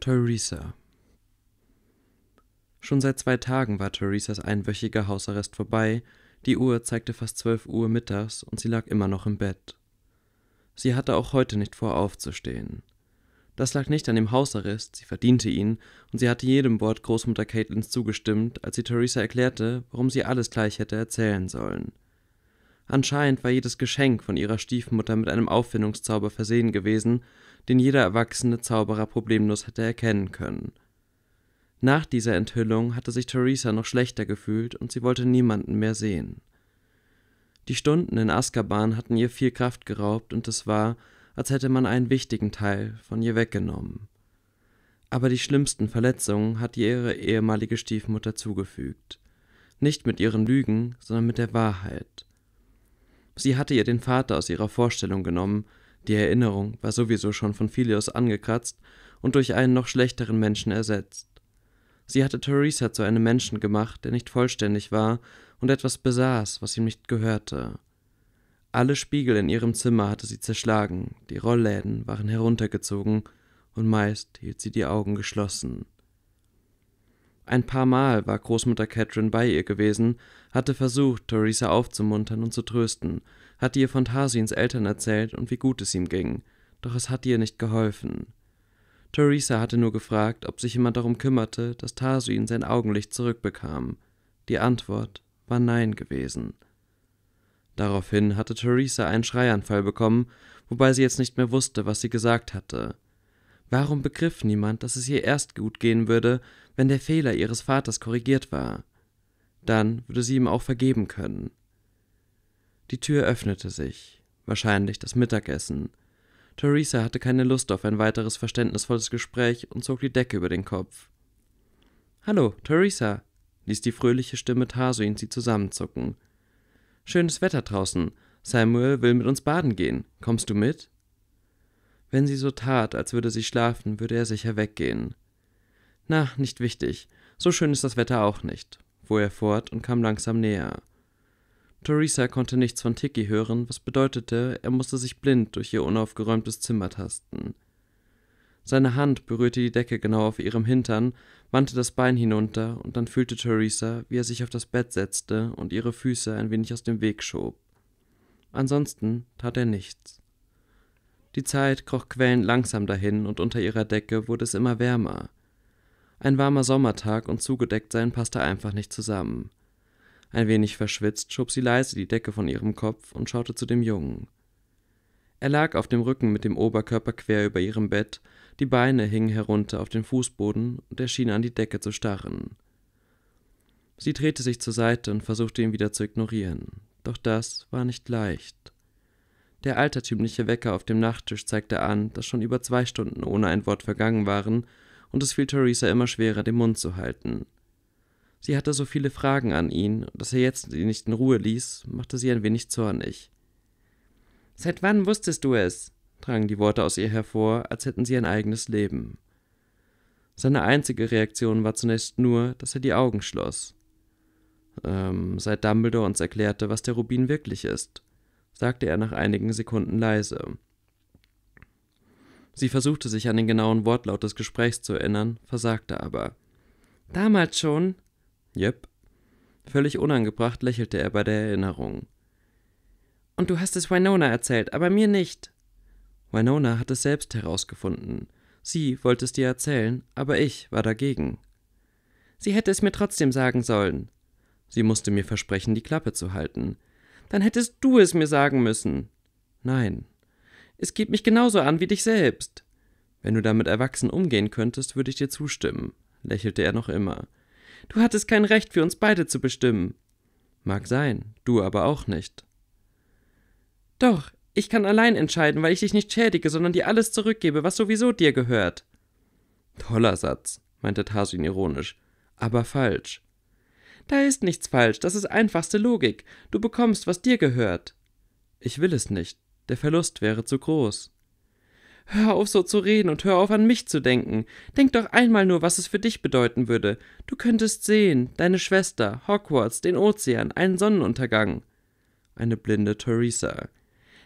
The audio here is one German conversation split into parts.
Theresa. Schon seit zwei Tagen war Theresas einwöchiger Hausarrest vorbei, die Uhr zeigte fast zwölf Uhr mittags und sie lag immer noch im Bett. Sie hatte auch heute nicht vor, aufzustehen. Das lag nicht an dem Hausarrest, sie verdiente ihn, und sie hatte jedem Wort Großmutter Caitlins zugestimmt, als sie Theresa erklärte, warum sie alles gleich hätte erzählen sollen – Anscheinend war jedes Geschenk von ihrer Stiefmutter mit einem Auffindungszauber versehen gewesen, den jeder erwachsene Zauberer problemlos hätte erkennen können. Nach dieser Enthüllung hatte sich Theresa noch schlechter gefühlt und sie wollte niemanden mehr sehen. Die Stunden in Azkaban hatten ihr viel Kraft geraubt und es war, als hätte man einen wichtigen Teil von ihr weggenommen. Aber die schlimmsten Verletzungen hat ihr ihre ehemalige Stiefmutter zugefügt. Nicht mit ihren Lügen, sondern mit der Wahrheit. Sie hatte ihr den Vater aus ihrer Vorstellung genommen, die Erinnerung war sowieso schon von Philios angekratzt und durch einen noch schlechteren Menschen ersetzt. Sie hatte Theresa zu einem Menschen gemacht, der nicht vollständig war und etwas besaß, was ihm nicht gehörte. Alle Spiegel in ihrem Zimmer hatte sie zerschlagen, die Rollläden waren heruntergezogen, und meist hielt sie die Augen geschlossen. Ein paar Mal war Großmutter Catherine bei ihr gewesen, hatte versucht, Theresa aufzumuntern und zu trösten, hatte ihr von Tarsins Eltern erzählt und wie gut es ihm ging, doch es hatte ihr nicht geholfen. Theresa hatte nur gefragt, ob sich jemand darum kümmerte, dass Tarsin sein Augenlicht zurückbekam. Die Antwort war Nein gewesen. Daraufhin hatte Theresa einen Schreianfall bekommen, wobei sie jetzt nicht mehr wusste, was sie gesagt hatte. Warum begriff niemand, dass es ihr erst gut gehen würde, wenn der Fehler ihres Vaters korrigiert war. Dann würde sie ihm auch vergeben können. Die Tür öffnete sich, wahrscheinlich das Mittagessen. Theresa hatte keine Lust auf ein weiteres verständnisvolles Gespräch und zog die Decke über den Kopf. Hallo, Theresa, ließ die fröhliche Stimme Tasuin sie zusammenzucken. Schönes Wetter draußen. Samuel will mit uns baden gehen. Kommst du mit? Wenn sie so tat, als würde sie schlafen, würde er sicher weggehen. Na, nicht wichtig. So schön ist das Wetter auch nicht, fuhr er fort und kam langsam näher. Theresa konnte nichts von Tiki hören, was bedeutete, er musste sich blind durch ihr unaufgeräumtes Zimmer tasten. Seine Hand berührte die Decke genau auf ihrem Hintern, wandte das Bein hinunter, und dann fühlte Theresa, wie er sich auf das Bett setzte und ihre Füße ein wenig aus dem Weg schob. Ansonsten tat er nichts. Die Zeit kroch quälend langsam dahin, und unter ihrer Decke wurde es immer wärmer. Ein warmer Sommertag und zugedeckt sein passte einfach nicht zusammen. Ein wenig verschwitzt schob sie leise die Decke von ihrem Kopf und schaute zu dem Jungen. Er lag auf dem Rücken mit dem Oberkörper quer über ihrem Bett, die Beine hingen herunter auf den Fußboden und er schien an die Decke zu starren. Sie drehte sich zur Seite und versuchte ihn wieder zu ignorieren, doch das war nicht leicht. Der altertümliche Wecker auf dem Nachttisch zeigte an, dass schon über zwei Stunden ohne ein Wort vergangen waren und es fiel Theresa immer schwerer, den Mund zu halten. Sie hatte so viele Fragen an ihn, dass er jetzt sie nicht in Ruhe ließ, machte sie ein wenig zornig. Seit wann wusstest du es? drangen die Worte aus ihr hervor, als hätten sie ein eigenes Leben. Seine einzige Reaktion war zunächst nur, dass er die Augen schloss. Ähm, seit Dumbledore uns erklärte, was der Rubin wirklich ist, sagte er nach einigen Sekunden leise. Sie versuchte sich an den genauen Wortlaut des Gesprächs zu erinnern, versagte aber. Damals schon? Jep. Völlig unangebracht lächelte er bei der Erinnerung. Und du hast es Winona erzählt, aber mir nicht. Winona hat es selbst herausgefunden. Sie wollte es dir erzählen, aber ich war dagegen. Sie hätte es mir trotzdem sagen sollen. Sie musste mir versprechen, die Klappe zu halten. Dann hättest du es mir sagen müssen. Nein, es geht mich genauso an wie dich selbst. Wenn du damit erwachsen umgehen könntest, würde ich dir zustimmen, lächelte er noch immer. Du hattest kein Recht, für uns beide zu bestimmen. Mag sein, du aber auch nicht. Doch, ich kann allein entscheiden, weil ich dich nicht schädige, sondern dir alles zurückgebe, was sowieso dir gehört. Toller Satz, meinte Tarsin ironisch, aber falsch. Da ist nichts falsch, das ist einfachste Logik. Du bekommst, was dir gehört. Ich will es nicht. Der Verlust wäre zu groß. Hör auf so zu reden und hör auf an mich zu denken. Denk doch einmal nur, was es für dich bedeuten würde. Du könntest sehen, deine Schwester, Hogwarts, den Ozean, einen Sonnenuntergang. Eine blinde Theresa.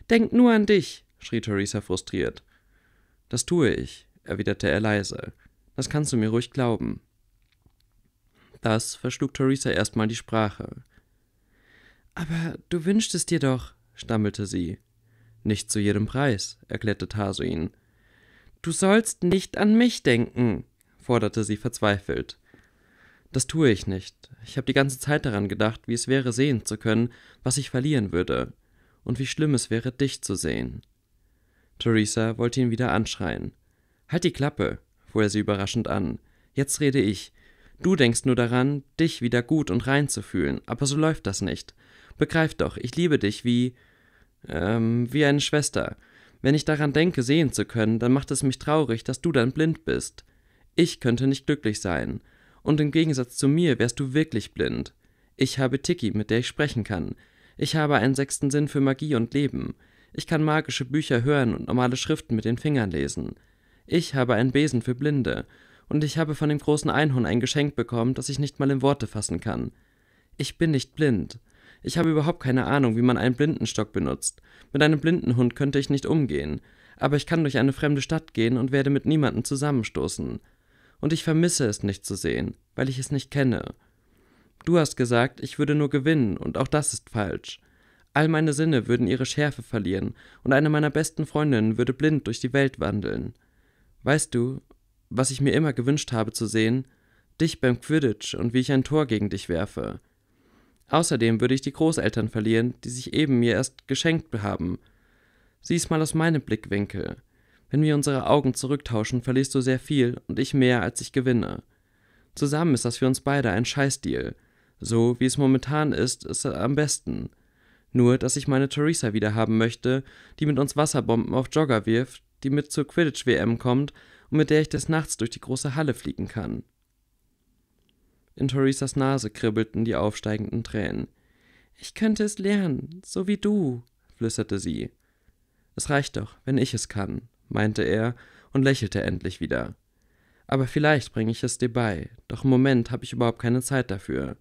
Denk nur an dich, schrie Theresa frustriert. Das tue ich, erwiderte er leise. Das kannst du mir ruhig glauben. Das verschlug Theresa erstmal die Sprache. Aber du wünschtest dir doch, stammelte sie. Nicht zu jedem Preis, erklärte Tasu ihn. Du sollst nicht an mich denken, forderte sie verzweifelt. Das tue ich nicht. Ich habe die ganze Zeit daran gedacht, wie es wäre, sehen zu können, was ich verlieren würde, und wie schlimm es wäre, dich zu sehen. Theresa wollte ihn wieder anschreien. Halt die Klappe, fuhr er sie überraschend an. Jetzt rede ich. Du denkst nur daran, dich wieder gut und rein zu fühlen, aber so läuft das nicht. Begreif doch, ich liebe dich wie ähm, wie eine Schwester. Wenn ich daran denke, sehen zu können, dann macht es mich traurig, dass du dann blind bist. Ich könnte nicht glücklich sein. Und im Gegensatz zu mir wärst du wirklich blind. Ich habe Tiki, mit der ich sprechen kann. Ich habe einen sechsten Sinn für Magie und Leben. Ich kann magische Bücher hören und normale Schriften mit den Fingern lesen. Ich habe einen Besen für Blinde. Und ich habe von dem großen Einhorn ein Geschenk bekommen, das ich nicht mal in Worte fassen kann. Ich bin nicht blind. Ich habe überhaupt keine Ahnung, wie man einen Blindenstock benutzt. Mit einem Blindenhund könnte ich nicht umgehen. Aber ich kann durch eine fremde Stadt gehen und werde mit niemandem zusammenstoßen. Und ich vermisse es nicht zu sehen, weil ich es nicht kenne. Du hast gesagt, ich würde nur gewinnen, und auch das ist falsch. All meine Sinne würden ihre Schärfe verlieren, und eine meiner besten Freundinnen würde blind durch die Welt wandeln. Weißt du, was ich mir immer gewünscht habe zu sehen? Dich beim Quidditch und wie ich ein Tor gegen dich werfe. Außerdem würde ich die Großeltern verlieren, die sich eben mir erst geschenkt haben. Sieh's mal aus meinem Blickwinkel. Wenn wir unsere Augen zurücktauschen, verlierst du sehr viel und ich mehr, als ich gewinne. Zusammen ist das für uns beide ein Scheißdeal. So wie es momentan ist, ist es am besten. Nur, dass ich meine Theresa wieder haben möchte, die mit uns Wasserbomben auf Jogger wirft, die mit zur Quidditch-WM kommt und mit der ich des Nachts durch die große Halle fliegen kann. In Theresas Nase kribbelten die aufsteigenden Tränen. Ich könnte es lernen, so wie du, flüsterte sie. Es reicht doch, wenn ich es kann, meinte er und lächelte endlich wieder. Aber vielleicht bringe ich es dir bei, doch im Moment habe ich überhaupt keine Zeit dafür.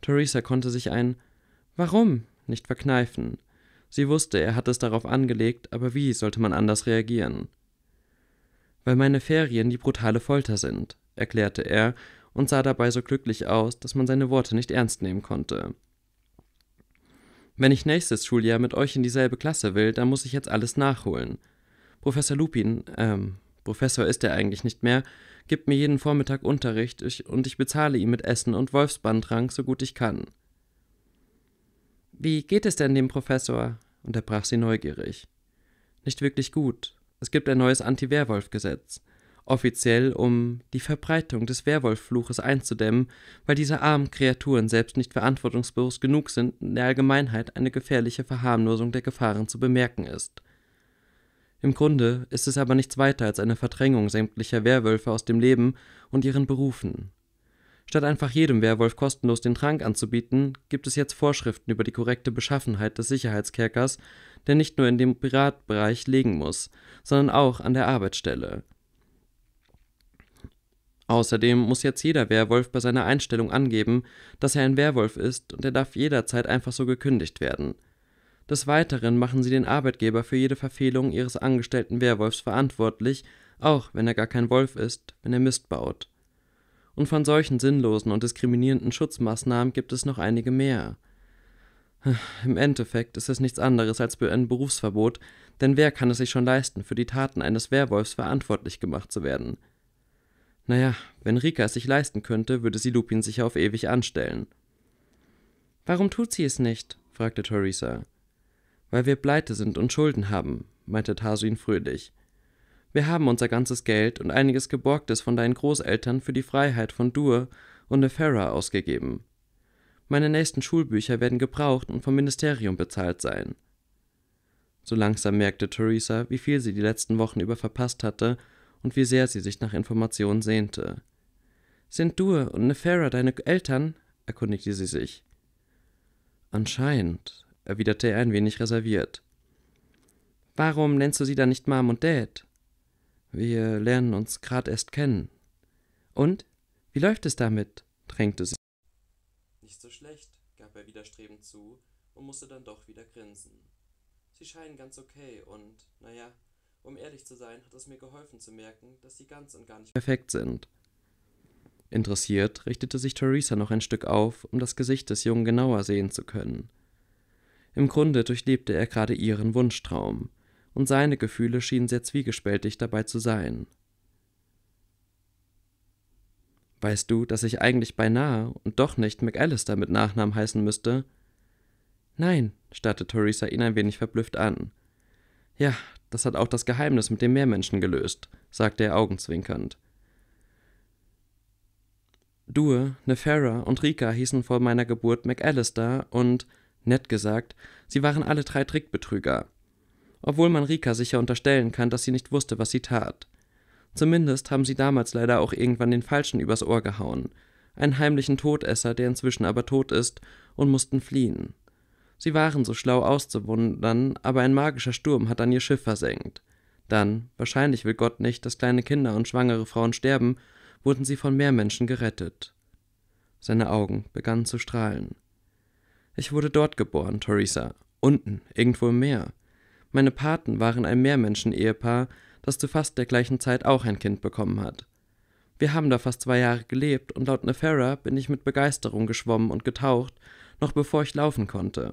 Theresa konnte sich ein Warum nicht verkneifen. Sie wusste, er hatte es darauf angelegt, aber wie sollte man anders reagieren? Weil meine Ferien die brutale Folter sind, erklärte er und sah dabei so glücklich aus, dass man seine Worte nicht ernst nehmen konnte. Wenn ich nächstes Schuljahr mit euch in dieselbe Klasse will, dann muss ich jetzt alles nachholen. Professor Lupin, ähm, Professor ist er eigentlich nicht mehr, gibt mir jeden Vormittag Unterricht ich, und ich bezahle ihn mit Essen und Wolfsbandrank so gut ich kann. Wie geht es denn dem Professor? unterbrach sie neugierig. Nicht wirklich gut. Es gibt ein neues Anti-Werwolf-Gesetz offiziell um die Verbreitung des Werwolffluches einzudämmen, weil diese armen Kreaturen selbst nicht verantwortungsbewusst genug sind in der Allgemeinheit eine gefährliche Verharmlosung der Gefahren zu bemerken ist. Im Grunde ist es aber nichts weiter als eine Verdrängung sämtlicher Werwölfe aus dem Leben und ihren Berufen. Statt einfach jedem Werwolf kostenlos den Trank anzubieten, gibt es jetzt Vorschriften über die korrekte Beschaffenheit des Sicherheitskerkers, der nicht nur in dem Piratbereich liegen muss, sondern auch an der Arbeitsstelle. Außerdem muss jetzt jeder Werwolf bei seiner Einstellung angeben, dass er ein Werwolf ist und er darf jederzeit einfach so gekündigt werden. Des Weiteren machen sie den Arbeitgeber für jede Verfehlung ihres angestellten Werwolfs verantwortlich, auch wenn er gar kein Wolf ist, wenn er Mist baut. Und von solchen sinnlosen und diskriminierenden Schutzmaßnahmen gibt es noch einige mehr. Im Endeffekt ist es nichts anderes als ein Berufsverbot, denn wer kann es sich schon leisten, für die Taten eines Werwolfs verantwortlich gemacht zu werden? Naja, wenn Rika es sich leisten könnte, würde sie Lupin sicher auf ewig anstellen. Warum tut sie es nicht? fragte Theresa. Weil wir pleite sind und Schulden haben, meinte Tarsuin fröhlich. Wir haben unser ganzes Geld und einiges Geborgtes von deinen Großeltern für die Freiheit von Dur und Nefera ausgegeben. Meine nächsten Schulbücher werden gebraucht und vom Ministerium bezahlt sein. So langsam merkte Theresa, wie viel sie die letzten Wochen über verpasst hatte und wie sehr sie sich nach Informationen sehnte. Sind Dur und Nefera deine Eltern? erkundigte sie sich. Anscheinend, erwiderte er ein wenig reserviert. Warum nennst du sie dann nicht Mom und Dad? Wir lernen uns grad erst kennen. Und? Wie läuft es damit? drängte sie. Nicht so schlecht, gab er widerstrebend zu und musste dann doch wieder grinsen. Sie scheinen ganz okay und, naja, um ehrlich zu sein, hat es mir geholfen zu merken, dass sie ganz und gar nicht perfekt sind. Interessiert richtete sich Theresa noch ein Stück auf, um das Gesicht des Jungen genauer sehen zu können. Im Grunde durchlebte er gerade ihren Wunschtraum, und seine Gefühle schienen sehr zwiegespältig dabei zu sein. Weißt du, dass ich eigentlich beinahe und doch nicht McAllister mit Nachnamen heißen müsste? Nein, starrte Theresa ihn ein wenig verblüfft an ja, das hat auch das Geheimnis mit dem Meermenschen gelöst, sagte er augenzwinkernd. Due, Nefera und Rika hießen vor meiner Geburt McAllister und, nett gesagt, sie waren alle drei Trickbetrüger. Obwohl man Rika sicher unterstellen kann, dass sie nicht wusste, was sie tat. Zumindest haben sie damals leider auch irgendwann den Falschen übers Ohr gehauen, einen heimlichen Todesser, der inzwischen aber tot ist, und mussten fliehen. Sie waren so schlau auszuwundern, aber ein magischer Sturm hat dann ihr Schiff versenkt. Dann, wahrscheinlich will Gott nicht, dass kleine Kinder und schwangere Frauen sterben, wurden sie von Meermenschen gerettet. Seine Augen begannen zu strahlen. Ich wurde dort geboren, Theresa. Unten, irgendwo im Meer. Meine Paten waren ein Meermenschen-Ehepaar, das zu fast der gleichen Zeit auch ein Kind bekommen hat. Wir haben da fast zwei Jahre gelebt und laut Nefera bin ich mit Begeisterung geschwommen und getaucht, noch bevor ich laufen konnte.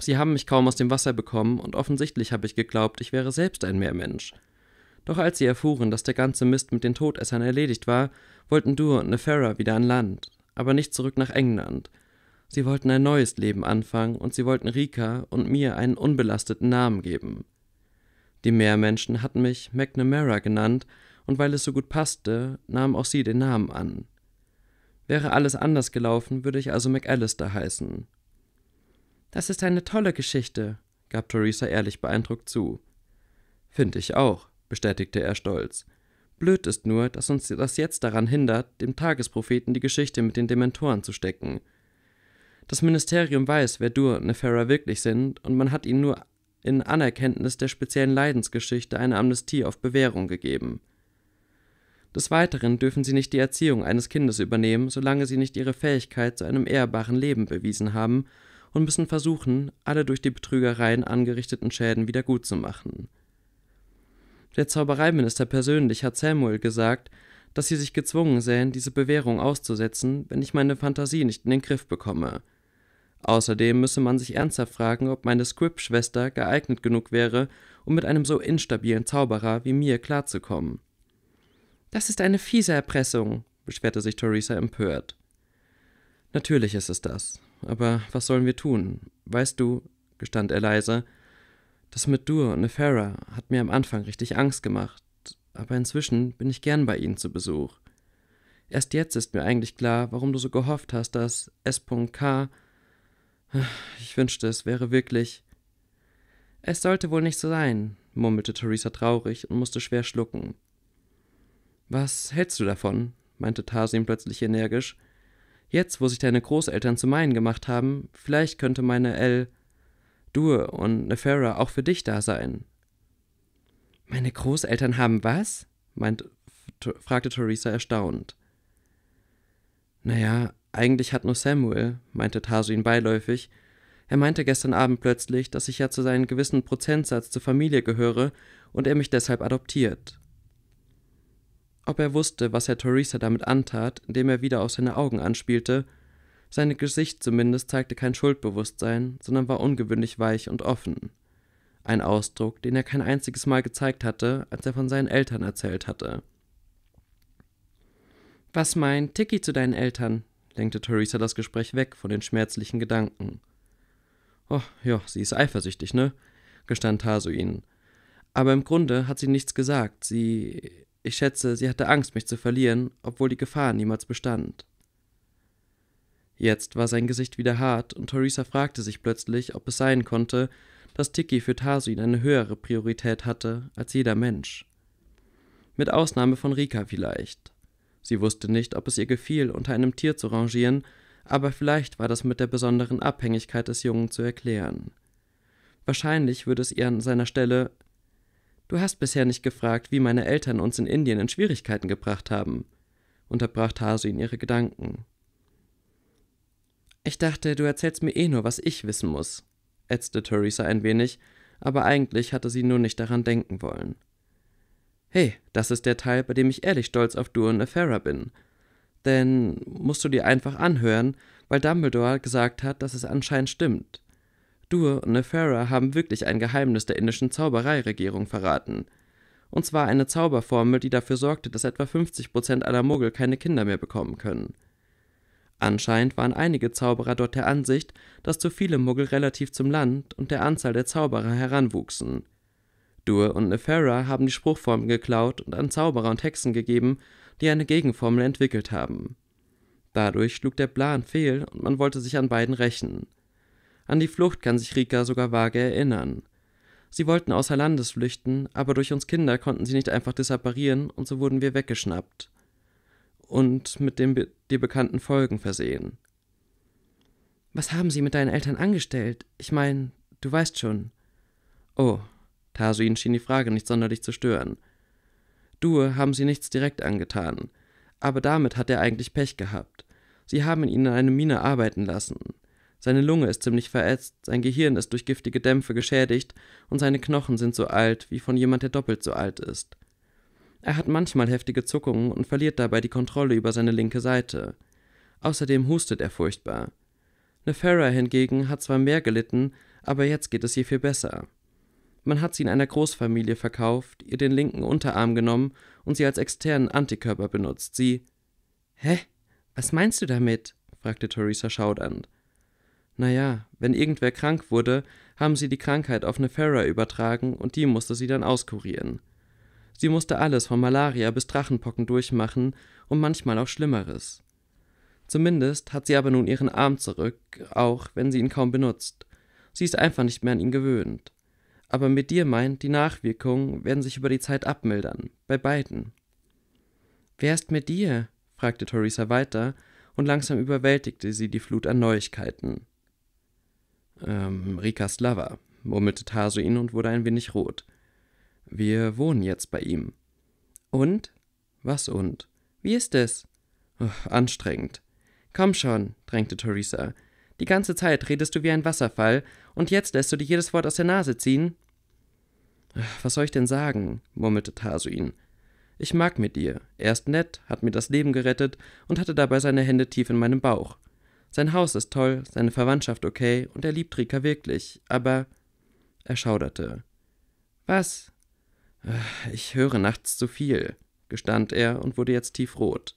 Sie haben mich kaum aus dem Wasser bekommen, und offensichtlich habe ich geglaubt, ich wäre selbst ein Meermensch. Doch als sie erfuhren, dass der ganze Mist mit den Todessern erledigt war, wollten Dur und Nefera wieder an Land, aber nicht zurück nach England. Sie wollten ein neues Leben anfangen, und sie wollten Rika und mir einen unbelasteten Namen geben. Die Meermenschen hatten mich McNamara genannt, und weil es so gut passte, nahmen auch sie den Namen an. Wäre alles anders gelaufen, würde ich also McAllister heißen. Das ist eine tolle Geschichte, gab Theresa ehrlich beeindruckt zu. Finde ich auch, bestätigte er stolz. Blöd ist nur, dass uns das jetzt daran hindert, dem Tagespropheten die Geschichte mit den Dementoren zu stecken. Das Ministerium weiß, wer Dur und Nefera wirklich sind, und man hat ihnen nur in Anerkenntnis der speziellen Leidensgeschichte eine Amnestie auf Bewährung gegeben. Des Weiteren dürfen sie nicht die Erziehung eines Kindes übernehmen, solange sie nicht ihre Fähigkeit zu einem ehrbaren Leben bewiesen haben und müssen versuchen, alle durch die Betrügereien angerichteten Schäden wieder gut Der Zaubereiminister persönlich hat Samuel gesagt, dass sie sich gezwungen sähen, diese Bewährung auszusetzen, wenn ich meine Fantasie nicht in den Griff bekomme. Außerdem müsse man sich ernsthaft fragen, ob meine Scrib-Schwester geeignet genug wäre, um mit einem so instabilen Zauberer wie mir klarzukommen. Das ist eine fiese Erpressung, beschwerte sich Theresa empört. Natürlich ist es das, aber was sollen wir tun? Weißt du, gestand er leise, das mit Dur und Neferra hat mir am Anfang richtig Angst gemacht, aber inzwischen bin ich gern bei ihnen zu Besuch. Erst jetzt ist mir eigentlich klar, warum du so gehofft hast, dass S.K. Ich wünschte, es wäre wirklich. Es sollte wohl nicht so sein, murmelte Theresa traurig und musste schwer schlucken. Was hältst du davon? meinte Tarsim plötzlich energisch. Jetzt, wo sich deine Großeltern zu meinen gemacht haben, vielleicht könnte meine El, Dur und Nefera auch für dich da sein. Meine Großeltern haben was? Meint, fragte Theresa erstaunt. Naja, eigentlich hat nur Samuel, meinte Tarsuin beiläufig. Er meinte gestern Abend plötzlich, dass ich ja zu seinem gewissen Prozentsatz zur Familie gehöre und er mich deshalb adoptiert. Ob er wusste, was er Theresa damit antat, indem er wieder auf seine Augen anspielte, sein Gesicht zumindest zeigte kein Schuldbewusstsein, sondern war ungewöhnlich weich und offen. Ein Ausdruck, den er kein einziges Mal gezeigt hatte, als er von seinen Eltern erzählt hatte. Was meint Tiki zu deinen Eltern? lenkte Theresa das Gespräch weg von den schmerzlichen Gedanken. Oh, ja, sie ist eifersüchtig, ne? gestand Tasu ihnen. Aber im Grunde hat sie nichts gesagt. Sie. Ich schätze, sie hatte Angst, mich zu verlieren, obwohl die Gefahr niemals bestand. Jetzt war sein Gesicht wieder hart und Theresa fragte sich plötzlich, ob es sein konnte, dass Tiki für Tarsuin eine höhere Priorität hatte als jeder Mensch. Mit Ausnahme von Rika vielleicht. Sie wusste nicht, ob es ihr gefiel, unter einem Tier zu rangieren, aber vielleicht war das mit der besonderen Abhängigkeit des Jungen zu erklären. Wahrscheinlich würde es ihr an seiner Stelle Du hast bisher nicht gefragt, wie meine Eltern uns in Indien in Schwierigkeiten gebracht haben, unterbrach Hasin ihre Gedanken. Ich dachte, du erzählst mir eh nur, was ich wissen muss, ätzte Theresa ein wenig, aber eigentlich hatte sie nur nicht daran denken wollen. Hey, das ist der Teil, bei dem ich ehrlich stolz auf Du und Afera bin. Denn musst du dir einfach anhören, weil Dumbledore gesagt hat, dass es anscheinend stimmt. Dur und Nefera haben wirklich ein Geheimnis der indischen Zaubereiregierung verraten. Und zwar eine Zauberformel, die dafür sorgte, dass etwa 50 Prozent aller Muggel keine Kinder mehr bekommen können. Anscheinend waren einige Zauberer dort der Ansicht, dass zu viele Muggel relativ zum Land und der Anzahl der Zauberer heranwuchsen. Dur und Nefera haben die Spruchformel geklaut und an Zauberer und Hexen gegeben, die eine Gegenformel entwickelt haben. Dadurch schlug der Plan fehl und man wollte sich an beiden rächen. An die Flucht kann sich Rika sogar vage erinnern. Sie wollten außer Landes flüchten, aber durch uns Kinder konnten sie nicht einfach disapparieren und so wurden wir weggeschnappt. Und mit den be dir bekannten Folgen versehen. Was haben sie mit deinen Eltern angestellt? Ich meine, du weißt schon. Oh, Tasuin schien die Frage nicht sonderlich zu stören. Dur haben sie nichts direkt angetan, aber damit hat er eigentlich Pech gehabt. Sie haben ihn in eine Mine arbeiten lassen. Seine Lunge ist ziemlich verätzt, sein Gehirn ist durch giftige Dämpfe geschädigt und seine Knochen sind so alt wie von jemand, der doppelt so alt ist. Er hat manchmal heftige Zuckungen und verliert dabei die Kontrolle über seine linke Seite. Außerdem hustet er furchtbar. Nefera hingegen hat zwar mehr gelitten, aber jetzt geht es ihr viel besser. Man hat sie in einer Großfamilie verkauft, ihr den linken Unterarm genommen und sie als externen Antikörper benutzt. Sie. Hä? Was meinst du damit? fragte Theresa schaudernd. Naja, wenn irgendwer krank wurde, haben sie die Krankheit auf Nephera übertragen und die musste sie dann auskurieren. Sie musste alles von Malaria bis Drachenpocken durchmachen und manchmal auch Schlimmeres. Zumindest hat sie aber nun ihren Arm zurück, auch wenn sie ihn kaum benutzt. Sie ist einfach nicht mehr an ihn gewöhnt. Aber mit dir meint, die Nachwirkungen werden sich über die Zeit abmildern, bei beiden. Wer ist mit dir? fragte Theresa weiter, und langsam überwältigte sie die Flut an Neuigkeiten ähm, Rikas Lover, murmelte Taso und wurde ein wenig rot. Wir wohnen jetzt bei ihm. Und? Was und? Wie ist es? Uff, anstrengend. Komm schon, drängte Theresa. Die ganze Zeit redest du wie ein Wasserfall und jetzt lässt du dir jedes Wort aus der Nase ziehen? Was soll ich denn sagen? murmelte Tarsuin. Ich mag mit dir. Er ist nett, hat mir das Leben gerettet und hatte dabei seine Hände tief in meinem Bauch. Sein Haus ist toll, seine Verwandtschaft okay und er liebt Rika wirklich, aber. Er schauderte. Was? Äh, ich höre nachts zu viel, gestand er und wurde jetzt tiefrot.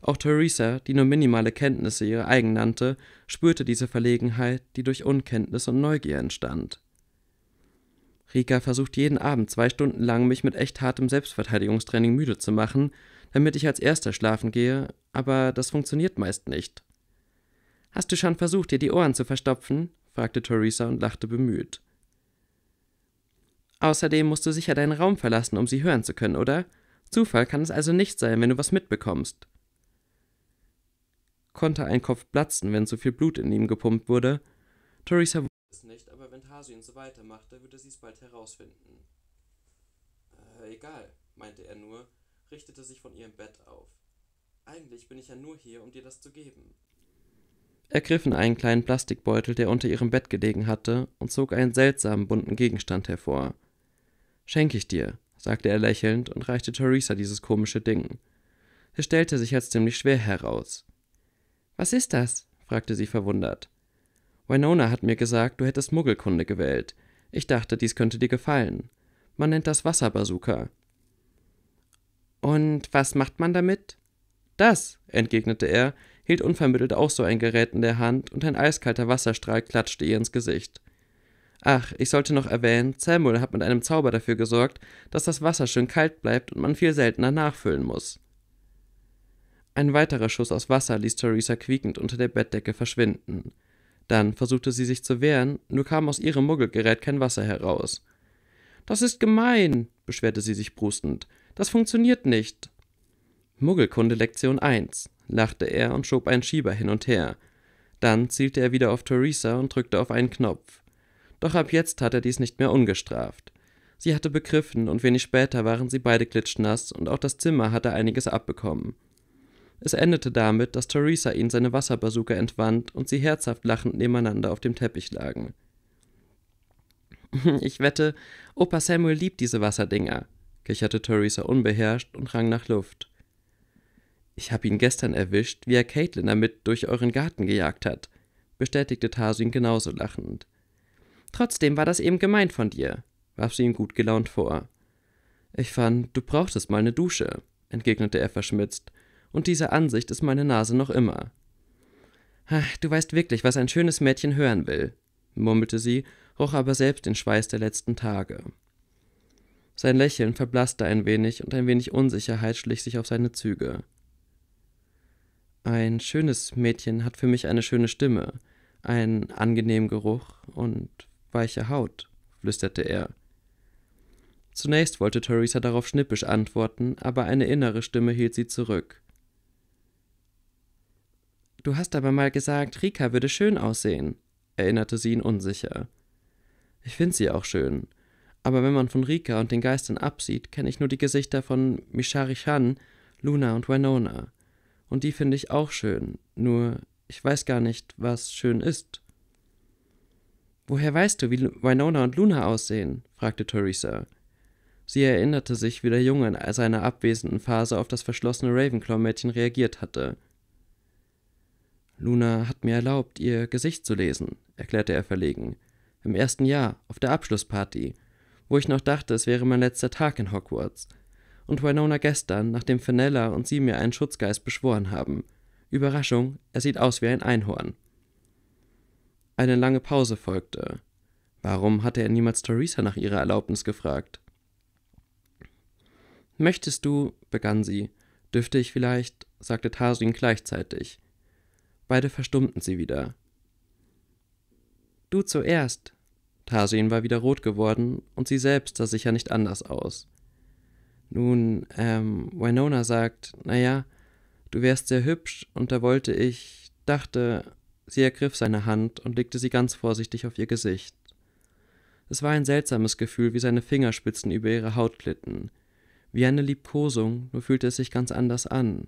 Auch Theresa, die nur minimale Kenntnisse ihre eigen nannte, spürte diese Verlegenheit, die durch Unkenntnis und Neugier entstand. Rika versucht jeden Abend zwei Stunden lang, mich mit echt hartem Selbstverteidigungstraining müde zu machen, damit ich als Erster schlafen gehe, aber das funktioniert meist nicht. Hast du schon versucht, dir die Ohren zu verstopfen? fragte Theresa und lachte bemüht. Außerdem musst du sicher deinen Raum verlassen, um sie hören zu können, oder? Zufall kann es also nicht sein, wenn du was mitbekommst. Konnte ein Kopf platzen, wenn zu viel Blut in ihm gepumpt wurde. Theresa wusste es nicht, aber wenn Tasun so weitermachte, würde sie es bald herausfinden. Äh, egal, meinte er nur, richtete sich von ihrem Bett auf. Eigentlich bin ich ja nur hier, um dir das zu geben ergriff einen kleinen Plastikbeutel, der unter ihrem Bett gelegen hatte, und zog einen seltsamen bunten Gegenstand hervor. Schenke ich dir, sagte er lächelnd und reichte Theresa dieses komische Ding. Es stellte sich als ziemlich schwer heraus. Was ist das? fragte sie verwundert. Winona hat mir gesagt, du hättest Muggelkunde gewählt. Ich dachte, dies könnte dir gefallen. Man nennt das Wasserbazooka. Und was macht man damit? Das, entgegnete er, hielt unvermittelt auch so ein Gerät in der Hand und ein eiskalter Wasserstrahl klatschte ihr ins Gesicht. Ach, ich sollte noch erwähnen, Samuel hat mit einem Zauber dafür gesorgt, dass das Wasser schön kalt bleibt und man viel seltener nachfüllen muss. Ein weiterer Schuss aus Wasser ließ Theresa quiekend unter der Bettdecke verschwinden. Dann versuchte sie sich zu wehren, nur kam aus ihrem Muggelgerät kein Wasser heraus. Das ist gemein, beschwerte sie sich prustend. Das funktioniert nicht. Muggelkunde Lektion 1 lachte er und schob einen Schieber hin und her. Dann zielte er wieder auf Theresa und drückte auf einen Knopf. Doch ab jetzt tat er dies nicht mehr ungestraft. Sie hatte begriffen, und wenig später waren sie beide klitschnass, und auch das Zimmer hatte einiges abbekommen. Es endete damit, dass Theresa ihn seine Wasserbazooka entwand und sie herzhaft lachend nebeneinander auf dem Teppich lagen. Ich wette, Opa Samuel liebt diese Wasserdinger, kicherte Theresa unbeherrscht und rang nach Luft. Ich habe ihn gestern erwischt, wie er Caitlin damit durch euren Garten gejagt hat, bestätigte Tarsin genauso lachend. Trotzdem war das eben gemeint von dir, warf sie ihm gut gelaunt vor. Ich fand, du brauchtest mal eine Dusche, entgegnete er verschmitzt, und dieser Ansicht ist meine Nase noch immer. du weißt wirklich, was ein schönes Mädchen hören will, murmelte sie, roch aber selbst den Schweiß der letzten Tage. Sein Lächeln verblasste ein wenig und ein wenig Unsicherheit schlich sich auf seine Züge. Ein schönes Mädchen hat für mich eine schöne Stimme, einen angenehmen Geruch und weiche Haut, flüsterte er. Zunächst wollte Theresa darauf schnippisch antworten, aber eine innere Stimme hielt sie zurück. Du hast aber mal gesagt, Rika würde schön aussehen, erinnerte sie ihn unsicher. Ich finde sie auch schön, aber wenn man von Rika und den Geistern absieht, kenne ich nur die Gesichter von Mishari Chan, Luna und Winona. Und die finde ich auch schön. Nur ich weiß gar nicht, was schön ist. Woher weißt du, wie Winona und Luna aussehen? fragte Theresa. Sie erinnerte sich, wie der Junge in seiner abwesenden Phase auf das verschlossene Ravenclaw-Mädchen reagiert hatte. Luna hat mir erlaubt, ihr Gesicht zu lesen, erklärte er verlegen. Im ersten Jahr, auf der Abschlussparty, wo ich noch dachte, es wäre mein letzter Tag in Hogwarts und Winona gestern, nachdem Fenella und sie mir einen Schutzgeist beschworen haben. Überraschung, er sieht aus wie ein Einhorn. Eine lange Pause folgte. Warum hatte er niemals Theresa nach ihrer Erlaubnis gefragt? Möchtest du, begann sie, dürfte ich vielleicht, sagte Tarsin gleichzeitig. Beide verstummten sie wieder. Du zuerst. Tarsin war wieder rot geworden und sie selbst sah sicher nicht anders aus. Nun, ähm, Winona sagt, naja, du wärst sehr hübsch, und da wollte ich, dachte, sie ergriff seine Hand und legte sie ganz vorsichtig auf ihr Gesicht. Es war ein seltsames Gefühl, wie seine Fingerspitzen über ihre Haut glitten. Wie eine Liebkosung, nur fühlte es sich ganz anders an.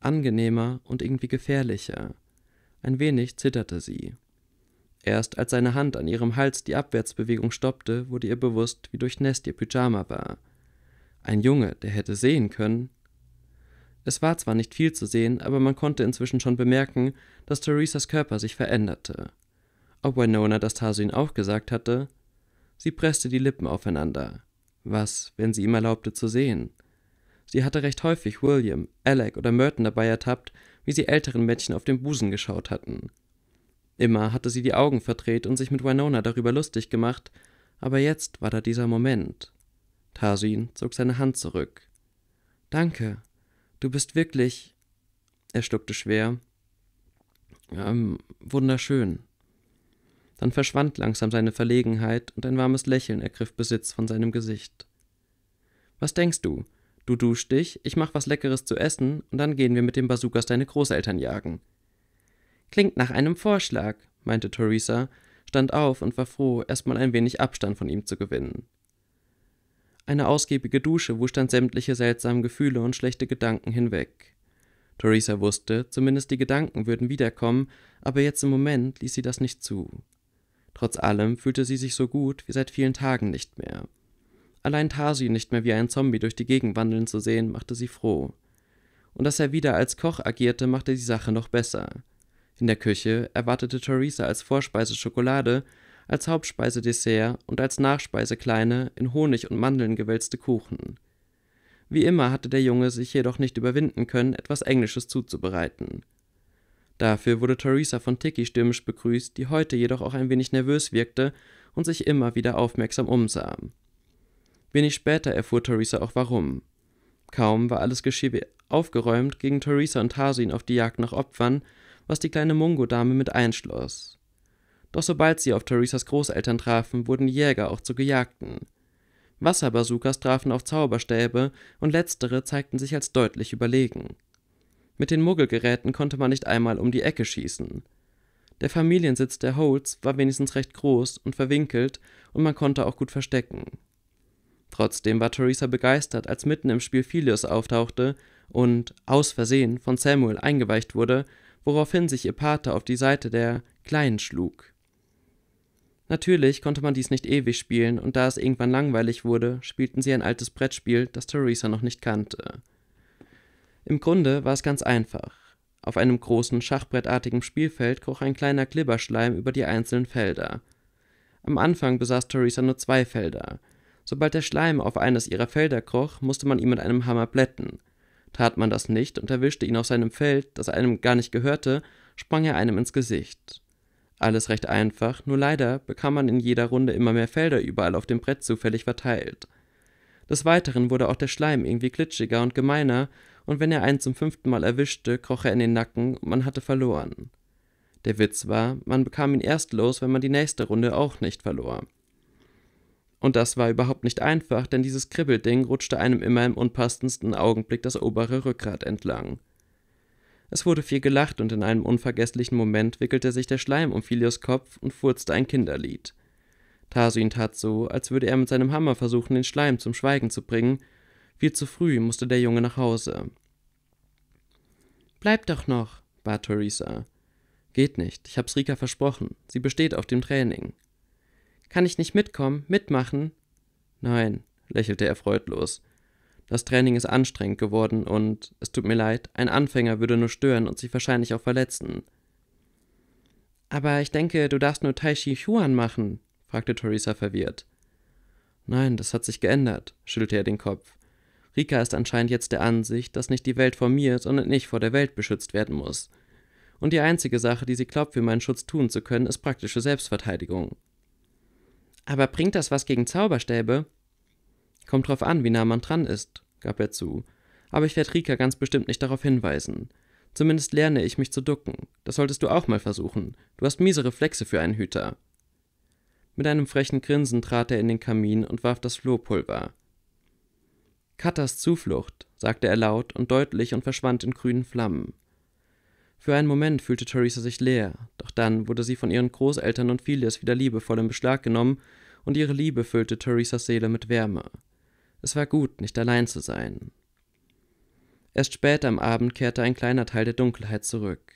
Angenehmer und irgendwie gefährlicher. Ein wenig zitterte sie. Erst als seine Hand an ihrem Hals die Abwärtsbewegung stoppte, wurde ihr bewusst, wie durchnässt ihr Pyjama war. Ein Junge, der hätte sehen können. Es war zwar nicht viel zu sehen, aber man konnte inzwischen schon bemerken, dass Theresas Körper sich veränderte. Ob Winona das Tarsuin auch gesagt hatte? Sie presste die Lippen aufeinander. Was, wenn sie ihm erlaubte zu sehen? Sie hatte recht häufig William, Alec oder Merton dabei ertappt, wie sie älteren Mädchen auf den Busen geschaut hatten. Immer hatte sie die Augen verdreht und sich mit Winona darüber lustig gemacht, aber jetzt war da dieser Moment. Tasin zog seine Hand zurück. Danke, du bist wirklich. Er schluckte schwer. Ähm, wunderschön. Dann verschwand langsam seine Verlegenheit und ein warmes Lächeln ergriff Besitz von seinem Gesicht. Was denkst du? Du dusch dich, ich mach was Leckeres zu essen und dann gehen wir mit dem Bazookas deine Großeltern jagen. Klingt nach einem Vorschlag, meinte Theresa, stand auf und war froh, erstmal ein wenig Abstand von ihm zu gewinnen eine ausgiebige Dusche wusch dann sämtliche seltsamen Gefühle und schlechte Gedanken hinweg. Theresa wusste, zumindest die Gedanken würden wiederkommen, aber jetzt im Moment ließ sie das nicht zu. Trotz allem fühlte sie sich so gut wie seit vielen Tagen nicht mehr. Allein Tasi nicht mehr wie ein Zombie durch die Gegend wandeln zu sehen, machte sie froh. Und dass er wieder als Koch agierte, machte die Sache noch besser. In der Küche erwartete Theresa als Vorspeise Schokolade, als Hauptspeise Dessert und als Nachspeise kleine, in Honig und Mandeln gewälzte Kuchen. Wie immer hatte der Junge sich jedoch nicht überwinden können, etwas Englisches zuzubereiten. Dafür wurde Theresa von Tiki stürmisch begrüßt, die heute jedoch auch ein wenig nervös wirkte und sich immer wieder aufmerksam umsah. Wenig später erfuhr Theresa auch warum. Kaum war alles Geschirr aufgeräumt, gingen Theresa und Tarsin auf die Jagd nach Opfern, was die kleine Mungo-Dame mit einschloss. Doch sobald sie auf Theresas Großeltern trafen, wurden die Jäger auch zu Gejagten. Wasserbazookas trafen auf Zauberstäbe und letztere zeigten sich als deutlich überlegen. Mit den Muggelgeräten konnte man nicht einmal um die Ecke schießen. Der Familiensitz der Holtz war wenigstens recht groß und verwinkelt und man konnte auch gut verstecken. Trotzdem war Theresa begeistert, als mitten im Spiel Philios auftauchte und aus Versehen von Samuel eingeweicht wurde, woraufhin sich ihr Pater auf die Seite der Kleinen schlug. Natürlich konnte man dies nicht ewig spielen, und da es irgendwann langweilig wurde, spielten sie ein altes Brettspiel, das Theresa noch nicht kannte. Im Grunde war es ganz einfach. Auf einem großen, schachbrettartigen Spielfeld kroch ein kleiner Glibberschleim über die einzelnen Felder. Am Anfang besaß Theresa nur zwei Felder. Sobald der Schleim auf eines ihrer Felder kroch, musste man ihn mit einem Hammer blätten. Tat man das nicht und erwischte ihn auf seinem Feld, das einem gar nicht gehörte, sprang er einem ins Gesicht. Alles recht einfach, nur leider bekam man in jeder Runde immer mehr Felder überall auf dem Brett zufällig verteilt. Des Weiteren wurde auch der Schleim irgendwie glitschiger und gemeiner, und wenn er einen zum fünften Mal erwischte, kroch er in den Nacken und man hatte verloren. Der Witz war, man bekam ihn erst los, wenn man die nächste Runde auch nicht verlor. Und das war überhaupt nicht einfach, denn dieses Kribbelding rutschte einem immer im unpassendsten Augenblick das obere Rückgrat entlang. Es wurde viel gelacht und in einem unvergesslichen Moment wickelte sich der Schleim um Philios Kopf und furzte ein Kinderlied. Tarsuin tat so, als würde er mit seinem Hammer versuchen, den Schleim zum Schweigen zu bringen. Viel zu früh musste der Junge nach Hause. Bleib doch noch, bat Theresa. Geht nicht, ich hab's Rika versprochen. Sie besteht auf dem Training. Kann ich nicht mitkommen, mitmachen? Nein, lächelte er freudlos. Das Training ist anstrengend geworden und, es tut mir leid, ein Anfänger würde nur stören und sich wahrscheinlich auch verletzen. Aber ich denke, du darfst nur Tai Chi Chuan machen, fragte Theresa verwirrt. Nein, das hat sich geändert, schüttelte er den Kopf. Rika ist anscheinend jetzt der Ansicht, dass nicht die Welt vor mir, sondern ich vor der Welt beschützt werden muss. Und die einzige Sache, die sie glaubt, für meinen Schutz tun zu können, ist praktische Selbstverteidigung. Aber bringt das was gegen Zauberstäbe? Kommt drauf an, wie nah man dran ist, gab er zu. Aber ich werde Rika ganz bestimmt nicht darauf hinweisen. Zumindest lerne ich mich zu ducken. Das solltest du auch mal versuchen. Du hast miese Reflexe für einen Hüter. Mit einem frechen Grinsen trat er in den Kamin und warf das Flohpulver. Katas Zuflucht, sagte er laut und deutlich und verschwand in grünen Flammen. Für einen Moment fühlte Theresa sich leer, doch dann wurde sie von ihren Großeltern und Phileas wieder liebevoll in Beschlag genommen und ihre Liebe füllte Theresas Seele mit Wärme. Es war gut, nicht allein zu sein. Erst spät am Abend kehrte ein kleiner Teil der Dunkelheit zurück.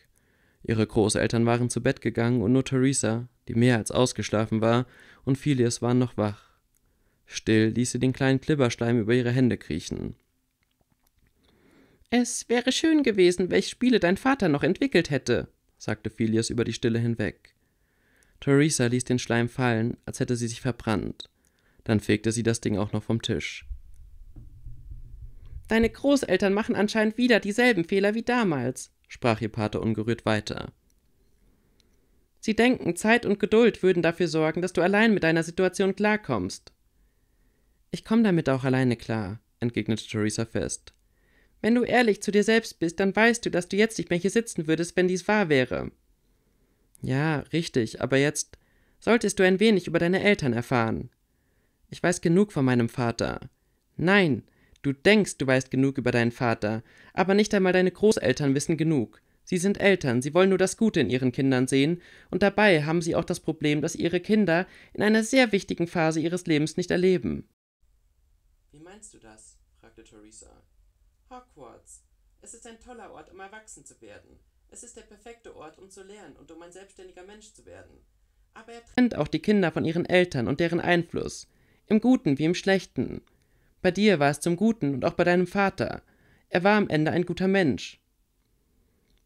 Ihre Großeltern waren zu Bett gegangen und nur Theresa, die mehr als ausgeschlafen war, und Phileas waren noch wach. Still ließ sie den kleinen Klibberschleim über ihre Hände kriechen. Es wäre schön gewesen, welche Spiele dein Vater noch entwickelt hätte, sagte Phileas über die Stille hinweg. Theresa ließ den Schleim fallen, als hätte sie sich verbrannt. Dann fegte sie das Ding auch noch vom Tisch. Deine Großeltern machen anscheinend wieder dieselben Fehler wie damals, sprach ihr Pater ungerührt weiter. Sie denken, Zeit und Geduld würden dafür sorgen, dass du allein mit deiner Situation klarkommst. Ich komme damit auch alleine klar, entgegnete Theresa fest. Wenn du ehrlich zu dir selbst bist, dann weißt du, dass du jetzt nicht mehr hier sitzen würdest, wenn dies wahr wäre. Ja, richtig, aber jetzt solltest du ein wenig über deine Eltern erfahren. Ich weiß genug von meinem Vater. Nein, Du denkst, du weißt genug über deinen Vater, aber nicht einmal deine Großeltern wissen genug. Sie sind Eltern, sie wollen nur das Gute in ihren Kindern sehen, und dabei haben sie auch das Problem, dass ihre Kinder in einer sehr wichtigen Phase ihres Lebens nicht erleben. Wie meinst du das? fragte Theresa. Hogwarts. Es ist ein toller Ort, um erwachsen zu werden. Es ist der perfekte Ort, um zu lernen und um ein selbstständiger Mensch zu werden. Aber er trennt auch die Kinder von ihren Eltern und deren Einfluss, im Guten wie im Schlechten. Bei dir war es zum Guten und auch bei deinem Vater. Er war am Ende ein guter Mensch.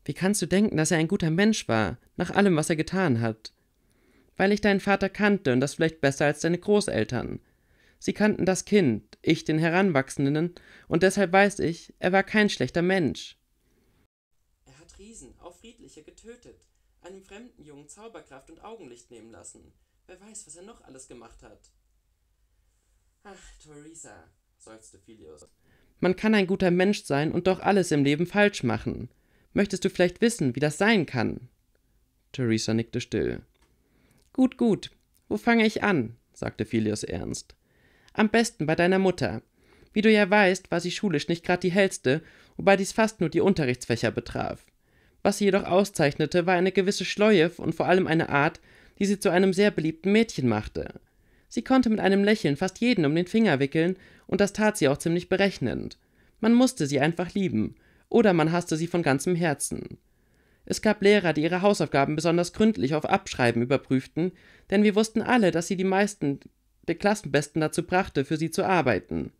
Wie kannst du denken, dass er ein guter Mensch war, nach allem, was er getan hat? Weil ich deinen Vater kannte und das vielleicht besser als deine Großeltern. Sie kannten das Kind, ich den Heranwachsenden, und deshalb weiß ich, er war kein schlechter Mensch. Er hat Riesen, auch friedliche, getötet, einem fremden Jungen Zauberkraft und Augenlicht nehmen lassen. Wer weiß, was er noch alles gemacht hat. Ach, Theresa, seufzte Philios. Man kann ein guter Mensch sein und doch alles im Leben falsch machen. Möchtest du vielleicht wissen, wie das sein kann? Theresa nickte still. Gut, gut. Wo fange ich an? sagte Philios ernst. Am besten bei deiner Mutter. Wie du ja weißt, war sie schulisch nicht gerade die hellste, wobei dies fast nur die Unterrichtsfächer betraf. Was sie jedoch auszeichnete, war eine gewisse Schleue und vor allem eine Art, die sie zu einem sehr beliebten Mädchen machte. Sie konnte mit einem Lächeln fast jeden um den Finger wickeln, und das tat sie auch ziemlich berechnend. Man musste sie einfach lieben, oder man hasste sie von ganzem Herzen. Es gab Lehrer, die ihre Hausaufgaben besonders gründlich auf Abschreiben überprüften, denn wir wussten alle, dass sie die meisten der Klassenbesten dazu brachte, für sie zu arbeiten.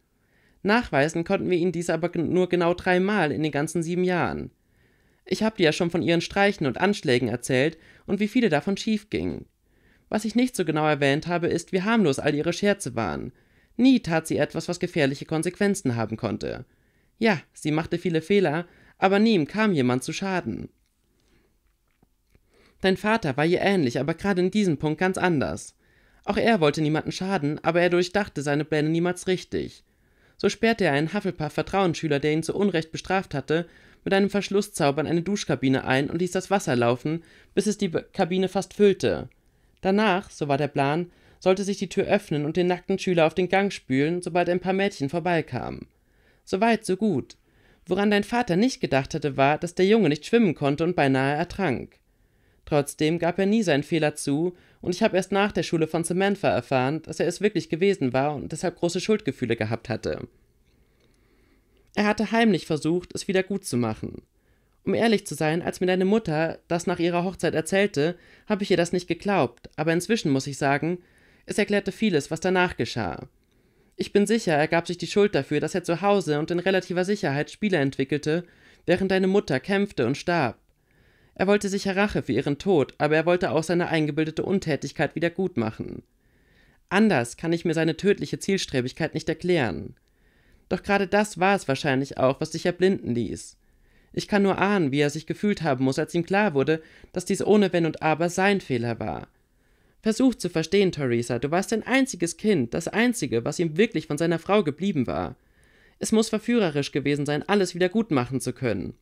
Nachweisen konnten wir ihnen dies aber nur genau dreimal in den ganzen sieben Jahren. Ich habe dir ja schon von ihren Streichen und Anschlägen erzählt und wie viele davon schief gingen. Was ich nicht so genau erwähnt habe, ist, wie harmlos all ihre Scherze waren. Nie tat sie etwas, was gefährliche Konsequenzen haben konnte. Ja, sie machte viele Fehler, aber nie kam jemand zu Schaden. Dein Vater war ihr ähnlich, aber gerade in diesem Punkt ganz anders. Auch er wollte niemanden schaden, aber er durchdachte seine Pläne niemals richtig. So sperrte er einen Hufflepuff-Vertrauensschüler, der ihn zu Unrecht bestraft hatte, mit einem Verschlusszauber in eine Duschkabine ein und ließ das Wasser laufen, bis es die Kabine fast füllte. Danach, so war der Plan, sollte sich die Tür öffnen und den nackten Schüler auf den Gang spülen, sobald ein paar Mädchen vorbeikamen. So weit, so gut. Woran dein Vater nicht gedacht hatte, war, dass der Junge nicht schwimmen konnte und beinahe ertrank. Trotzdem gab er nie seinen Fehler zu, und ich habe erst nach der Schule von Samantha erfahren, dass er es wirklich gewesen war und deshalb große Schuldgefühle gehabt hatte. Er hatte heimlich versucht, es wieder gut zu machen. Um ehrlich zu sein, als mir deine Mutter das nach ihrer Hochzeit erzählte, habe ich ihr das nicht geglaubt, aber inzwischen muss ich sagen, es erklärte vieles, was danach geschah. Ich bin sicher, er gab sich die Schuld dafür, dass er zu Hause und in relativer Sicherheit Spiele entwickelte, während deine Mutter kämpfte und starb. Er wollte sicher Rache für ihren Tod, aber er wollte auch seine eingebildete Untätigkeit wieder gut machen. Anders kann ich mir seine tödliche Zielstrebigkeit nicht erklären. Doch gerade das war es wahrscheinlich auch, was dich erblinden ließ. Ich kann nur ahnen, wie er sich gefühlt haben muss, als ihm klar wurde, dass dies ohne Wenn und Aber sein Fehler war. Versuch zu verstehen, Theresa, du warst sein einziges Kind, das einzige, was ihm wirklich von seiner Frau geblieben war. Es muss verführerisch gewesen sein, alles wieder gut machen zu können.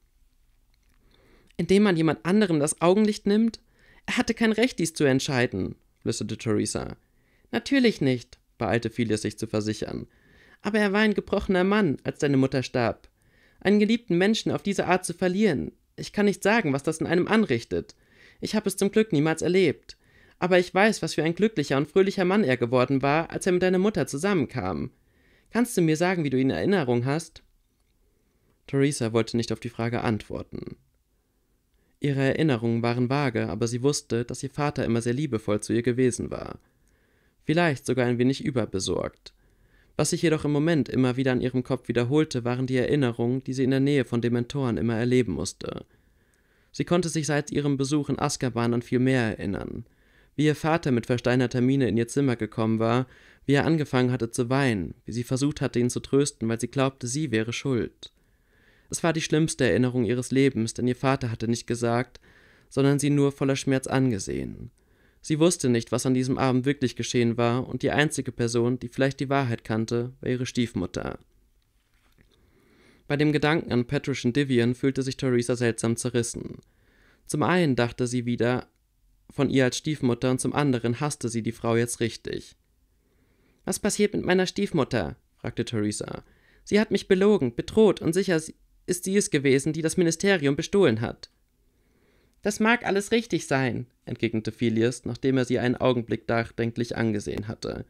Indem man jemand anderem das Augenlicht nimmt? Er hatte kein Recht, dies zu entscheiden, flüsterte Theresa. Natürlich nicht, beeilte Phileas sich zu versichern. Aber er war ein gebrochener Mann, als deine Mutter starb einen geliebten Menschen auf diese Art zu verlieren. Ich kann nicht sagen, was das in einem anrichtet. Ich habe es zum Glück niemals erlebt. Aber ich weiß, was für ein glücklicher und fröhlicher Mann er geworden war, als er mit deiner Mutter zusammenkam. Kannst du mir sagen, wie du ihn in Erinnerung hast? Theresa wollte nicht auf die Frage antworten. Ihre Erinnerungen waren vage, aber sie wusste, dass ihr Vater immer sehr liebevoll zu ihr gewesen war. Vielleicht sogar ein wenig überbesorgt. Was sich jedoch im Moment immer wieder an ihrem Kopf wiederholte, waren die Erinnerungen, die sie in der Nähe von Dementoren immer erleben musste. Sie konnte sich seit ihrem Besuch in Azkaban an viel mehr erinnern. Wie ihr Vater mit versteinerter Miene in ihr Zimmer gekommen war, wie er angefangen hatte zu weinen, wie sie versucht hatte, ihn zu trösten, weil sie glaubte, sie wäre schuld. Es war die schlimmste Erinnerung ihres Lebens, denn ihr Vater hatte nicht gesagt, sondern sie nur voller Schmerz angesehen. Sie wusste nicht, was an diesem Abend wirklich geschehen war, und die einzige Person, die vielleicht die Wahrheit kannte, war ihre Stiefmutter. Bei dem Gedanken an Patrick Divian fühlte sich Theresa seltsam zerrissen. Zum einen dachte sie wieder von ihr als Stiefmutter und zum anderen hasste sie die Frau jetzt richtig. Was passiert mit meiner Stiefmutter? fragte Theresa. Sie hat mich belogen, bedroht und sicher ist sie es gewesen, die das Ministerium bestohlen hat. Das mag alles richtig sein, entgegnete Phileas, nachdem er sie einen Augenblick nachdenklich angesehen hatte.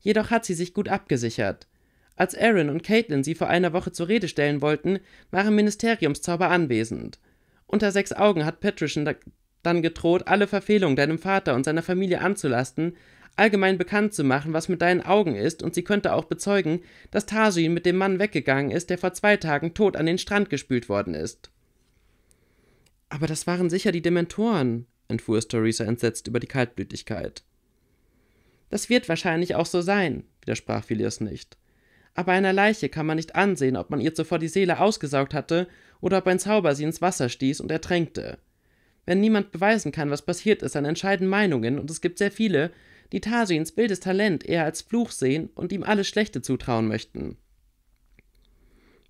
Jedoch hat sie sich gut abgesichert. Als Aaron und Caitlin sie vor einer Woche zur Rede stellen wollten, waren Ministeriumszauber anwesend. Unter sechs Augen hat Patrician dann gedroht, alle Verfehlungen deinem Vater und seiner Familie anzulasten, allgemein bekannt zu machen, was mit deinen Augen ist, und sie könnte auch bezeugen, dass Tajin mit dem Mann weggegangen ist, der vor zwei Tagen tot an den Strand gespült worden ist. Aber das waren sicher die Dementoren, entfuhr es Theresa entsetzt über die Kaltblütigkeit. Das wird wahrscheinlich auch so sein, widersprach Phileas nicht. Aber einer Leiche kann man nicht ansehen, ob man ihr zuvor die Seele ausgesaugt hatte oder ob ein Zauber sie ins Wasser stieß und ertränkte. Wenn niemand beweisen kann, was passiert ist, dann entscheiden Meinungen, und es gibt sehr viele, die Tarsiens wildes Talent eher als Fluch sehen und ihm alles Schlechte zutrauen möchten.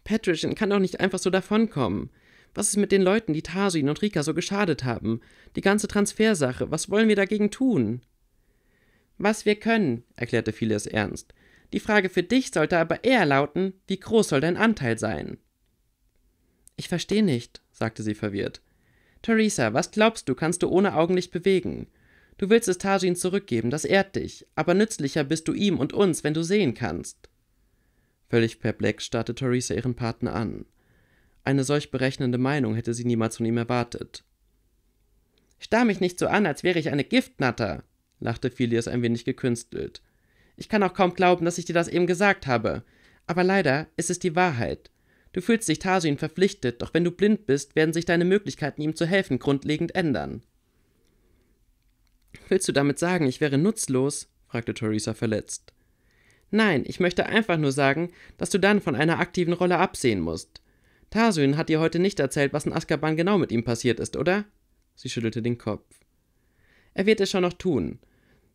Patrician kann doch nicht einfach so davonkommen. Was ist mit den Leuten, die Tarsin und Rika so geschadet haben? Die ganze Transfersache, was wollen wir dagegen tun? Was wir können, erklärte Phileas ernst. Die Frage für dich sollte aber eher lauten, wie groß soll dein Anteil sein? Ich verstehe nicht, sagte sie verwirrt. Theresa, was glaubst du, kannst du ohne Augen nicht bewegen? Du willst es Tajin zurückgeben, das ehrt dich, aber nützlicher bist du ihm und uns, wenn du sehen kannst. Völlig perplex starrte Theresa ihren Partner an. Eine solch berechnende Meinung hätte sie niemals von ihm erwartet. Starr mich nicht so an, als wäre ich eine Giftnatter, lachte Phileas ein wenig gekünstelt. Ich kann auch kaum glauben, dass ich dir das eben gesagt habe. Aber leider ist es die Wahrheit. Du fühlst dich Tarsin verpflichtet, doch wenn du blind bist, werden sich deine Möglichkeiten, ihm zu helfen, grundlegend ändern. Willst du damit sagen, ich wäre nutzlos? fragte Theresa verletzt. Nein, ich möchte einfach nur sagen, dass du dann von einer aktiven Rolle absehen musst. Tarsyn hat dir heute nicht erzählt, was in Azkaban genau mit ihm passiert ist, oder? Sie schüttelte den Kopf. Er wird es schon noch tun.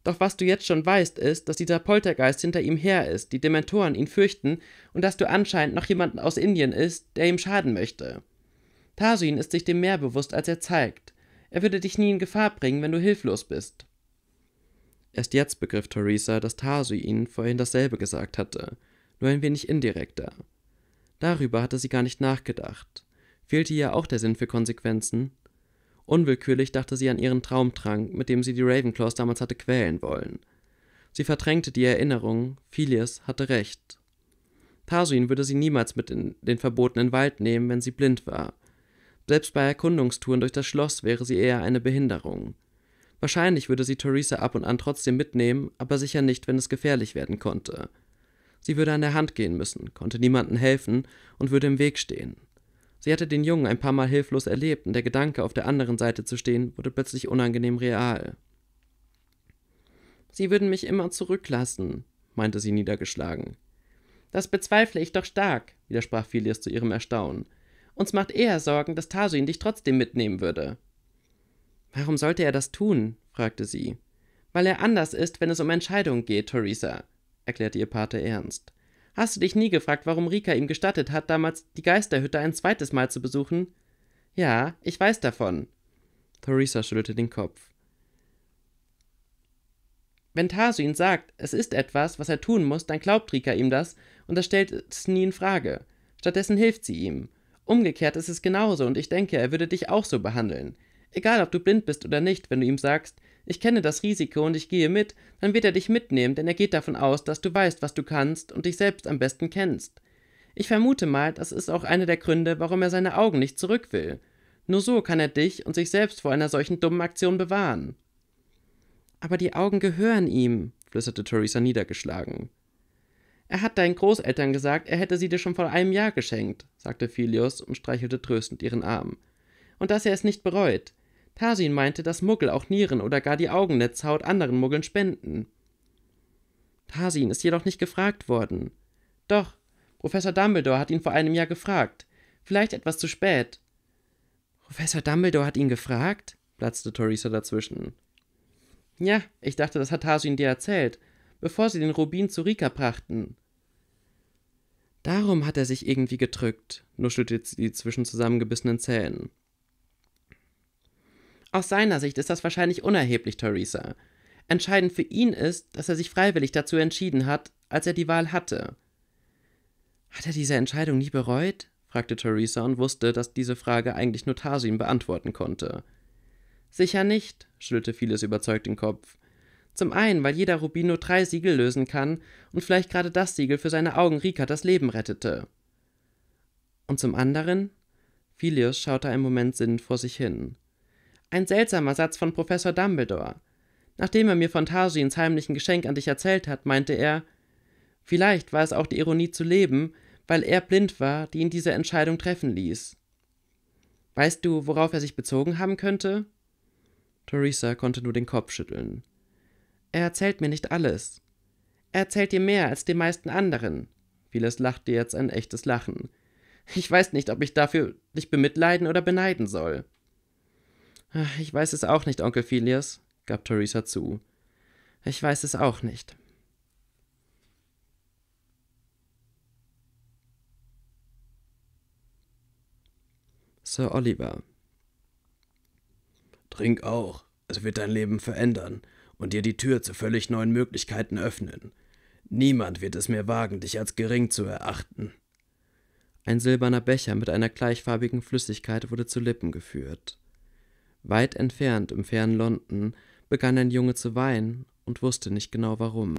Doch was du jetzt schon weißt, ist, dass dieser Poltergeist hinter ihm her ist, die Dementoren ihn fürchten und dass du anscheinend noch jemand aus Indien ist, der ihm schaden möchte. Tarsuin ist sich dem mehr bewusst, als er zeigt. Er würde dich nie in Gefahr bringen, wenn du hilflos bist. Erst jetzt begriff Theresa, dass Tarsuin vorhin dasselbe gesagt hatte, nur ein wenig indirekter. Darüber hatte sie gar nicht nachgedacht. Fehlte ihr auch der Sinn für Konsequenzen? Unwillkürlich dachte sie an ihren Traumtrank, mit dem sie die Ravenclaws damals hatte quälen wollen. Sie verdrängte die Erinnerung, Phileas hatte recht. Tasuin würde sie niemals mit in den verbotenen Wald nehmen, wenn sie blind war. Selbst bei Erkundungstouren durch das Schloss wäre sie eher eine Behinderung. Wahrscheinlich würde sie Theresa ab und an trotzdem mitnehmen, aber sicher nicht, wenn es gefährlich werden konnte. Sie würde an der Hand gehen müssen, konnte niemandem helfen und würde im Weg stehen. Sie hatte den Jungen ein paar Mal hilflos erlebt und der Gedanke, auf der anderen Seite zu stehen, wurde plötzlich unangenehm real. Sie würden mich immer zurücklassen, meinte sie niedergeschlagen. Das bezweifle ich doch stark, widersprach Phileas zu ihrem Erstaunen. Uns macht eher Sorgen, dass Tarsuin dich trotzdem mitnehmen würde. Warum sollte er das tun? fragte sie. Weil er anders ist, wenn es um Entscheidungen geht, Theresa, erklärte ihr Pate ernst. Hast du dich nie gefragt, warum Rika ihm gestattet hat, damals die Geisterhütte ein zweites Mal zu besuchen? Ja, ich weiß davon. Theresa schüttelte den Kopf. Wenn Tasu ihn sagt, es ist etwas, was er tun muss, dann glaubt Rika ihm das und das stellt es nie in Frage. Stattdessen hilft sie ihm. Umgekehrt ist es genauso und ich denke, er würde dich auch so behandeln. Egal, ob du blind bist oder nicht, wenn du ihm sagst, ich kenne das Risiko und ich gehe mit, dann wird er dich mitnehmen, denn er geht davon aus, dass du weißt, was du kannst und dich selbst am besten kennst. Ich vermute mal, das ist auch einer der Gründe, warum er seine Augen nicht zurück will. Nur so kann er dich und sich selbst vor einer solchen dummen Aktion bewahren. Aber die Augen gehören ihm, flüsterte Theresa niedergeschlagen. Er hat deinen Großeltern gesagt, er hätte sie dir schon vor einem Jahr geschenkt, sagte Philius und streichelte tröstend ihren Arm. Und dass er es nicht bereut. Persin meinte, dass Muggel auch Nieren oder gar die Augennetzhaut anderen Muggeln spenden. Tarsin ist jedoch nicht gefragt worden. Doch, Professor Dumbledore hat ihn vor einem Jahr gefragt. Vielleicht etwas zu spät. Professor Dumbledore hat ihn gefragt? platzte Theresa dazwischen. Ja, ich dachte, das hat Tarsin dir erzählt, bevor sie den Rubin zu Rika brachten. Darum hat er sich irgendwie gedrückt, nuschelte sie zwischen zusammengebissenen Zähnen. Aus seiner Sicht ist das wahrscheinlich unerheblich, Theresa. Entscheidend für ihn ist, dass er sich freiwillig dazu entschieden hat, als er die Wahl hatte. Hat er diese Entscheidung nie bereut? fragte Theresa und wusste, dass diese Frage eigentlich nur Tarsim beantworten konnte. Sicher nicht, schüttelte vieles überzeugt den Kopf. Zum einen, weil jeder Rubin nur drei Siegel lösen kann und vielleicht gerade das Siegel für seine Augen Rika das Leben rettete. Und zum anderen? Phileas schaute einen Moment sinnend vor sich hin. Ein seltsamer Satz von Professor Dumbledore. Nachdem er mir von Targins heimlichen Geschenk an dich erzählt hat, meinte er, vielleicht war es auch die Ironie zu leben, weil er blind war, die ihn diese Entscheidung treffen ließ. Weißt du, worauf er sich bezogen haben könnte? Theresa konnte nur den Kopf schütteln. Er erzählt mir nicht alles. Er erzählt dir mehr als den meisten anderen. Vieles lachte jetzt ein echtes Lachen. Ich weiß nicht, ob ich dafür dich bemitleiden oder beneiden soll. Ich weiß es auch nicht, Onkel Phileas, gab Theresa zu. Ich weiß es auch nicht. Sir Oliver. Trink auch, es wird dein Leben verändern und dir die Tür zu völlig neuen Möglichkeiten öffnen. Niemand wird es mir wagen, dich als gering zu erachten. Ein silberner Becher mit einer gleichfarbigen Flüssigkeit wurde zu Lippen geführt. Weit entfernt im fernen London begann ein Junge zu weinen und wusste nicht genau warum